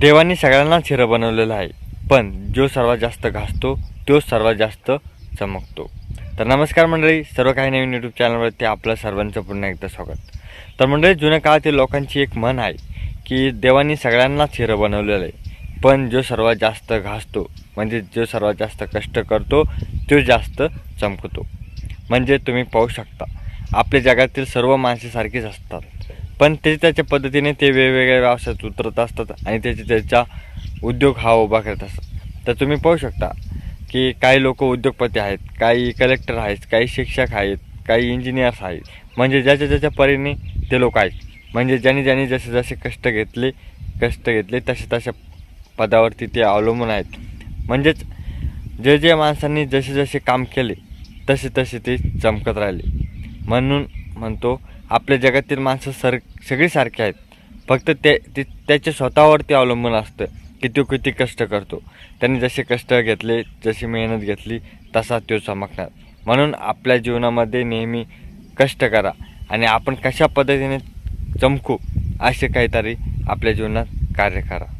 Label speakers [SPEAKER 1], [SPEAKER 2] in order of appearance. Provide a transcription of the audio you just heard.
[SPEAKER 1] देवांनी सगळ्यांनाच हिरं बनवलेलं आहे पण जो सर्वात जास्त घासतो तो सर्वात जास्त चमकतो तर नमस्कार मंडळी सर्व काही नवीन यूट्यूब चॅनलवरती आपलं सर्वांचं पुन्हा एकदा स्वागत तर मंडळी जुन्या काळातील लोकांची एक म्हण आहे की देवांनी सगळ्यांनाच हिरं बनवलेलं आहे पण जो सर्वात जास्त घासतो म्हणजे जो सर्वात जास्त कष्ट करतो तो जास्त चमकतो म्हणजे तुम्ही पाहू शकता आपल्या जगातील सर्व माणसे सारखीच असतात पण ते त्याच्या पद्धतीने ते वेगवेगळ्या व्यवसायात उतरत असतात आणि त्याचे त्याचा उद्योग हा उभा करत असतात तर तुम्ही पाहू शकता की काही लोक उद्योगपती आहेत काही कलेक्टर आहेत काही शिक्षक आहेत काही इंजिनियर्स आहेत म्हणजे ज्याच्या ज्याच्या परीने ते लोक आहेत म्हणजे ज्याने ज्यांनी जसे जसे कष्ट घेतले कष्ट घेतले तसे तशा पदावरती ते अवलंबून आहेत म्हणजेच जे जे माणसांनी जसे जसे काम केले तसे तसे ते चमकत राहिले म्हणून म्हणतो आपल्या जगातील माणसं सर सगळी सारखी आहेत फक्त ते ते त्याच्या स्वतःवरती अवलंबून असतं की तो किती कष्ट करतो त्यांनी जसे कष्ट घेतले जशी मेहनत घेतली तसा तो चमकणार म्हणून आपल्या जीवनामध्ये नेहमी कष्ट करा आणि आपण कशा पद्धतीने चमकू असे काहीतरी आपल्या जीवनात कार्य करा